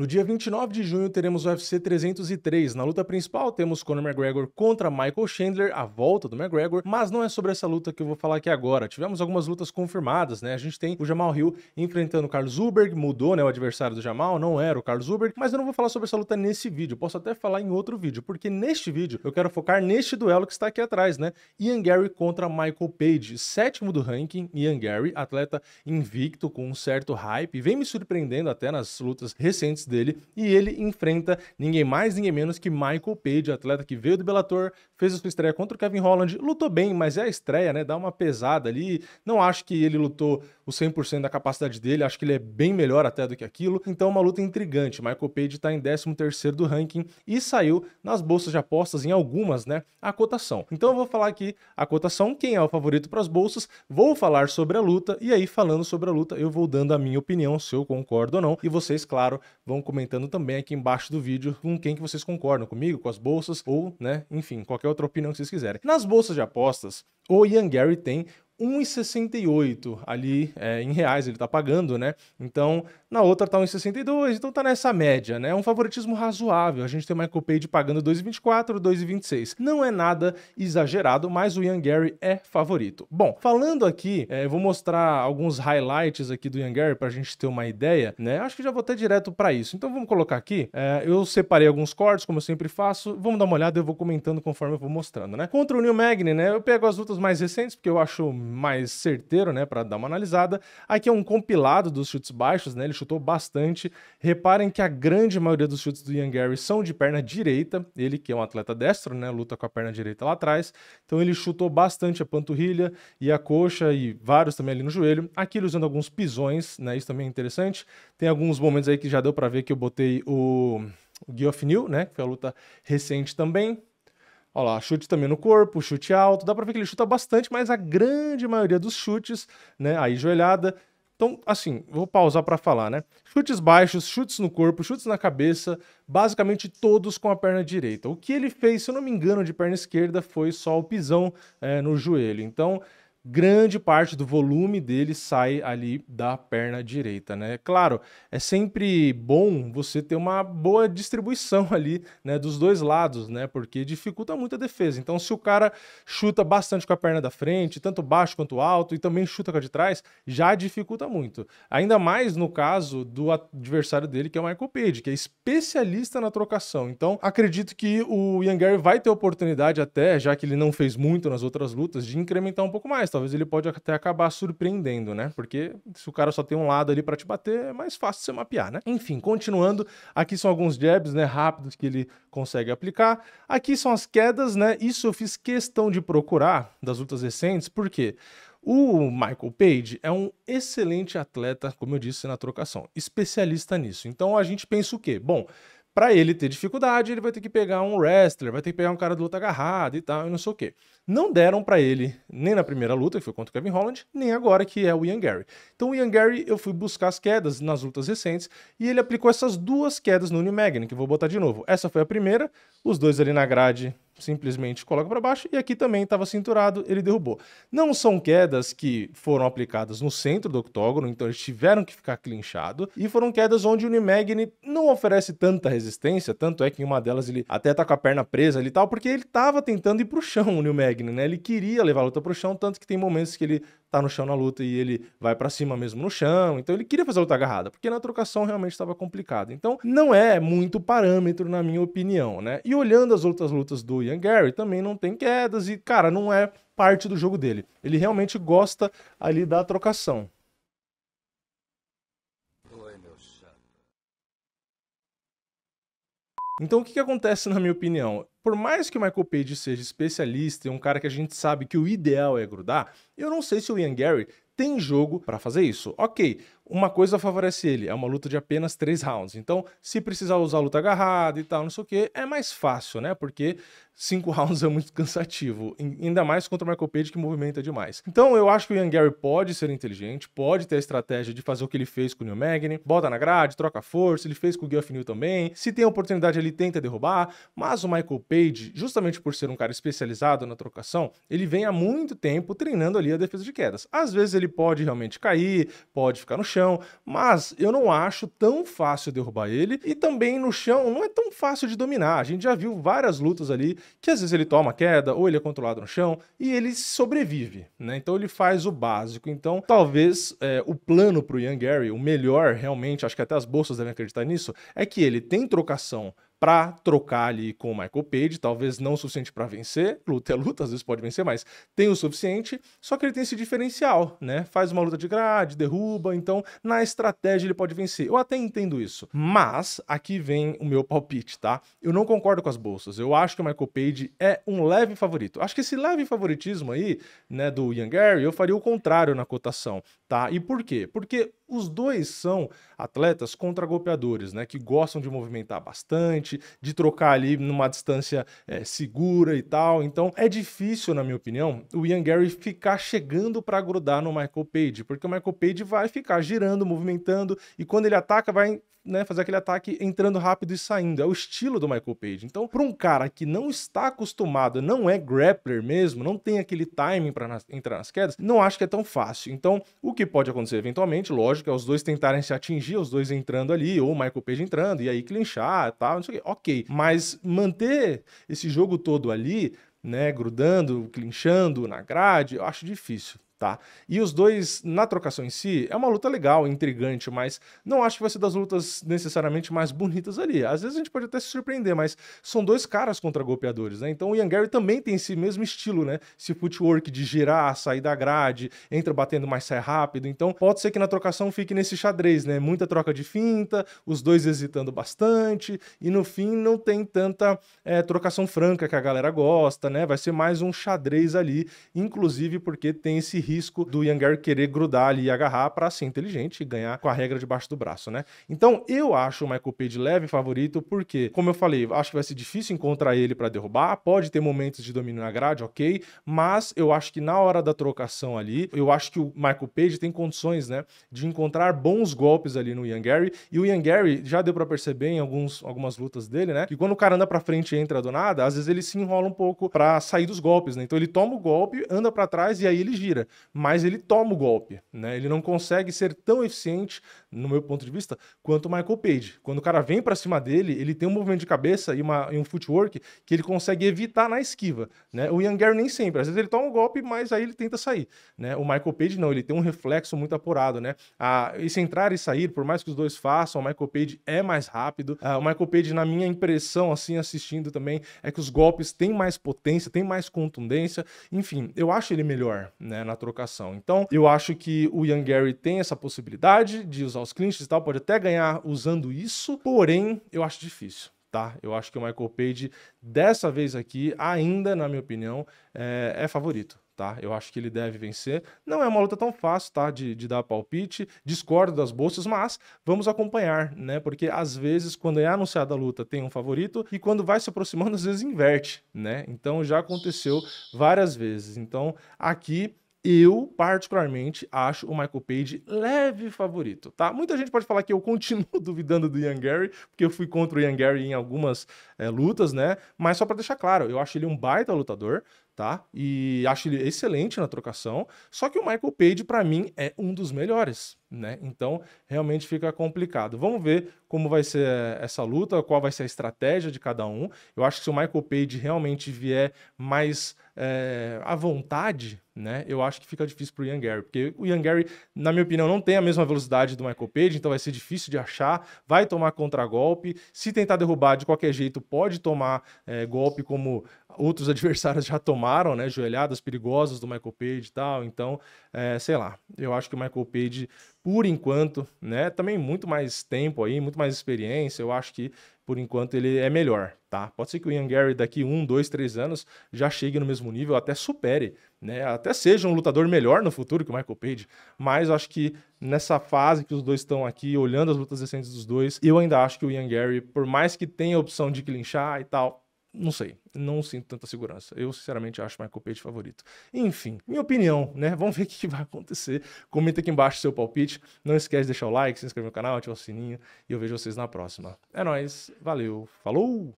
No dia 29 de junho teremos o UFC 303. Na luta principal temos Conor McGregor contra Michael Chandler, a volta do McGregor, mas não é sobre essa luta que eu vou falar aqui agora. Tivemos algumas lutas confirmadas, né? A gente tem o Jamal Hill enfrentando o Carlos Uberg, mudou, né, o adversário do Jamal, não era o Carlos Uberg, mas eu não vou falar sobre essa luta nesse vídeo. Posso até falar em outro vídeo, porque neste vídeo eu quero focar neste duelo que está aqui atrás, né? Ian Gary contra Michael Page, sétimo do ranking, Ian Gary, atleta invicto com um certo hype, vem me surpreendendo até nas lutas recentes dele e ele enfrenta ninguém mais, ninguém menos que Michael Page, atleta que veio do Bellator, fez a sua estreia contra o Kevin Holland, lutou bem, mas é a estreia, né? Dá uma pesada ali. Não acho que ele lutou o 100% da capacidade dele, acho que ele é bem melhor até do que aquilo. Então, uma luta intrigante. Michael Page está em 13 do ranking e saiu nas bolsas de apostas em algumas, né? A cotação. Então, eu vou falar aqui a cotação, quem é o favorito para as bolsas, vou falar sobre a luta e aí falando sobre a luta, eu vou dando a minha opinião, se eu concordo ou não, e vocês, claro, vão vão comentando também aqui embaixo do vídeo com quem que vocês concordam comigo, com as bolsas ou, né, enfim, qualquer outra opinião que vocês quiserem. Nas bolsas de apostas, o Ian Gary tem 1,68 ali é, em reais ele está pagando, né? Então, na outra tá 1,62, então tá nessa média, né? É um favoritismo razoável. A gente tem o Michael Page pagando 2,24, 2,26. Não é nada exagerado, mas o Ian Gary é favorito. Bom, falando aqui, é, eu vou mostrar alguns highlights aqui do Ian Gary pra gente ter uma ideia, né? Acho que já vou até direto para isso. Então vamos colocar aqui. É, eu separei alguns cortes, como eu sempre faço. Vamos dar uma olhada, eu vou comentando conforme eu vou mostrando, né? Contra o Neil Magny, né? Eu pego as lutas mais recentes, porque eu acho mais certeiro, né, para dar uma analisada. Aqui é um compilado dos chutes baixos, né? Ele chutou bastante. Reparem que a grande maioria dos chutes do Ian Gary são de perna direita. Ele que é um atleta destro, né, luta com a perna direita lá atrás. Então ele chutou bastante a panturrilha e a coxa e vários também ali no joelho. Aqui ele usando alguns pisões, né? Isso também é interessante. Tem alguns momentos aí que já deu para ver que eu botei o o New, né, que foi a luta recente também. Olha lá, chute também no corpo, chute alto, dá pra ver que ele chuta bastante, mas a grande maioria dos chutes, né, aí joelhada. Então, assim, vou pausar para falar, né? Chutes baixos, chutes no corpo, chutes na cabeça, basicamente todos com a perna direita. O que ele fez, se eu não me engano, de perna esquerda foi só o pisão é, no joelho. Então, grande parte do volume dele sai ali da perna direita, né? Claro, é sempre bom você ter uma boa distribuição ali, né, dos dois lados, né? Porque dificulta muito a defesa. Então, se o cara chuta bastante com a perna da frente, tanto baixo quanto alto, e também chuta com a de trás, já dificulta muito. Ainda mais no caso do adversário dele, que é o Michael Page, que é especialista na trocação. Então, acredito que o Ian Gary vai ter oportunidade até, já que ele não fez muito nas outras lutas, de incrementar um pouco mais talvez ele pode até acabar surpreendendo, né? Porque se o cara só tem um lado ali para te bater, é mais fácil você mapear, né? Enfim, continuando, aqui são alguns jabs, né, rápidos que ele consegue aplicar. Aqui são as quedas, né? Isso eu fiz questão de procurar das lutas recentes, porque o Michael Page é um excelente atleta, como eu disse na trocação, especialista nisso. Então a gente pensa o quê? Bom, para ele ter dificuldade, ele vai ter que pegar um wrestler, vai ter que pegar um cara de luta agarrada e tal, e não sei o quê. Não deram para ele nem na primeira luta, que foi contra o Kevin Holland, nem agora, que é o Ian Gary. Então o Ian Gary, eu fui buscar as quedas nas lutas recentes, e ele aplicou essas duas quedas no New né, que eu vou botar de novo. Essa foi a primeira, os dois ali na grade simplesmente coloca para baixo e aqui também estava cinturado, ele derrubou. Não são quedas que foram aplicadas no centro do octógono, então eles tiveram que ficar clinchado e foram quedas onde o Nimegni não oferece tanta resistência, tanto é que em uma delas ele até tá com a perna presa ali e tal, porque ele tava tentando ir pro chão o Nimegni, né? Ele queria levar a luta pro chão, tanto que tem momentos que ele tá no chão na luta e ele vai para cima mesmo no chão. Então ele queria fazer a luta agarrada, porque na trocação realmente estava complicado. Então não é muito parâmetro, na minha opinião, né? E olhando as outras lutas do Ian Gary, também não tem quedas e, cara, não é parte do jogo dele. Ele realmente gosta ali da trocação. Então o que, que acontece na minha opinião? por mais que o Michael Page seja especialista e um cara que a gente sabe que o ideal é grudar, eu não sei se o Ian Gary tem jogo para fazer isso. Ok, uma coisa favorece ele, é uma luta de apenas três rounds. Então, se precisar usar a luta agarrada e tal, não sei o que, é mais fácil, né? Porque cinco rounds é muito cansativo, ainda mais contra o Michael Page que movimenta demais. Então, eu acho que o Ian Gary pode ser inteligente, pode ter a estratégia de fazer o que ele fez com o Neil Magny, bota na grade, troca força, ele fez com o Guff New também. Se tem oportunidade, ele tenta derrubar, mas o Michael Page, justamente por ser um cara especializado na trocação, ele vem há muito tempo treinando ali a defesa de quedas. Às vezes ele pode realmente cair, pode ficar no chão, chão, mas eu não acho tão fácil derrubar ele. E também no chão não é tão fácil de dominar. A gente já viu várias lutas ali que às vezes ele toma queda ou ele é controlado no chão e ele sobrevive, né? Então ele faz o básico. Então talvez é, o plano para o Young Gary, o melhor realmente, acho que até as bolsas devem acreditar nisso, é que ele tem trocação para trocar ali com o Michael Page, talvez não o suficiente para vencer, luta é luta, às vezes pode vencer, mas tem o suficiente, só que ele tem esse diferencial, né? Faz uma luta de grade, derruba, então na estratégia ele pode vencer. Eu até entendo isso, mas aqui vem o meu palpite, tá? Eu não concordo com as bolsas, eu acho que o Michael Page é um leve favorito. Acho que esse leve favoritismo aí, né, do Ian Gary, eu faria o contrário na cotação. Tá? E por quê? Porque os dois são atletas contra-golpeadores, né? Que gostam de movimentar bastante, de trocar ali numa distância é, segura e tal. Então é difícil, na minha opinião, o Ian Gary ficar chegando para grudar no Michael Page, porque o Michael Page vai ficar girando, movimentando e quando ele ataca, vai né, fazer aquele ataque entrando rápido e saindo. É o estilo do Michael Page. Então, para um cara que não está acostumado, não é grappler mesmo, não tem aquele timing para entrar nas quedas, não acho que é tão fácil. Então, o que pode acontecer eventualmente, lógico, é os dois tentarem se atingir, os dois entrando ali, ou o Michael Page entrando, e aí clinchar e tal, não sei o que. Ok. Mas manter esse jogo todo ali, né, grudando, clinchando na grade, eu acho difícil. Tá? E os dois, na trocação em si, é uma luta legal, intrigante, mas não acho que vai ser das lutas necessariamente mais bonitas ali. Às vezes a gente pode até se surpreender, mas são dois caras contra golpeadores, né? Então o Ian Gary também tem esse mesmo estilo, né? Esse footwork de girar, sair da grade, entra batendo, mas sai rápido. Então pode ser que na trocação fique nesse xadrez, né? Muita troca de finta, os dois hesitando bastante, e no fim não tem tanta é, trocação franca que a galera gosta, né? Vai ser mais um xadrez ali, inclusive porque tem esse risco do Younger Gary querer grudar ali e agarrar para ser inteligente e ganhar com a regra debaixo do braço, né? Então eu acho o Michael Page leve favorito porque, como eu falei, acho que vai ser difícil encontrar ele para derrubar, pode ter momentos de domínio na grade, ok, mas eu acho que na hora da trocação ali, eu acho que o Michael Page tem condições, né, de encontrar bons golpes ali no Ian Gary e o Ian Gary já deu para perceber em alguns, algumas lutas dele, né, que quando o cara anda para frente e entra do nada, às vezes ele se enrola um pouco para sair dos golpes, né? Então ele toma o golpe, anda para trás e aí ele gira mas ele toma o golpe, né? Ele não consegue ser tão eficiente, no meu ponto de vista, quanto o Michael Page. Quando o cara vem para cima dele, ele tem um movimento de cabeça e, uma, e, um footwork que ele consegue evitar na esquiva, né? O Ian Gary nem sempre, às vezes ele toma um golpe, mas aí ele tenta sair, né? O Michael Page não, ele tem um reflexo muito apurado, né? Ah, esse entrar e sair, por mais que os dois façam, o Michael Page é mais rápido. Ah, o Michael Page, na minha impressão, assim, assistindo também, é que os golpes têm mais potência, têm mais contundência. Enfim, eu acho ele melhor, né? Na troca trocação. Então, eu acho que o Young Gary tem essa possibilidade de usar os clinches e tal, pode até ganhar usando isso, porém, eu acho difícil. Tá, eu acho que o Michael Page, dessa vez aqui, ainda, na minha opinião, é, é favorito. Tá? Eu acho que ele deve vencer. Não é uma luta tão fácil, tá? De, de, dar palpite. Discordo das bolsas, mas vamos acompanhar, né? Porque às vezes, quando é anunciada a luta, tem um favorito, e quando vai se aproximando, às vezes inverte, né? Então já aconteceu várias vezes. Então, aqui eu, particularmente, acho o Michael Page leve favorito, tá? Muita gente pode falar que eu continuo duvidando do Ian Gary, porque eu fui contra o Ian Gary em algumas é, lutas, né? Mas só para deixar claro, eu acho ele um baita lutador, tá? E acho ele excelente na trocação. Só que o Michael Page, para mim, é um dos melhores, né? Então, realmente fica complicado. Vamos ver como vai ser eh, essa luta, qual vai ser a estratégia de cada um. Eu acho que se o Michael Page realmente vier mais é, à vontade, né? Eu acho que fica difícil para o Ian Gary, porque o Ian Gary, na minha opinião, não tem a mesma velocidade do Michael Page, então vai ser difícil de achar, vai tomar contragolpe. Se tentar derrubar de qualquer jeito, pode tomar é, golpe como outros adversários já tomaram, né? Joelhadas perigosas do Michael Page e tal. Então, é, sei lá, eu acho que o Michael Page, por enquanto, né? Também muito mais tempo aí, muito mais experiência. Eu acho que, por enquanto, ele é melhor, tá? Pode ser que o Ian Gary daqui um, dois, três anos já chegue no mesmo nível, até supere, né? Até seja um lutador melhor no futuro que o Michael Page. Mas eu acho que nessa fase que os dois estão aqui, olhando as lutas recentes dos dois, eu ainda acho que o Ian Gary, por mais que tenha a opção de clinchar e tal, não sei, não sinto tanta segurança. Eu, sinceramente, acho Michael Page favorito. Enfim, minha opinião, né? Vamos ver o que vai acontecer. Comenta aqui embaixo seu palpite. Não esquece de deixar o like, se inscrever no canal, ativar o sininho. E eu vejo vocês na próxima. É nóis, valeu, falou!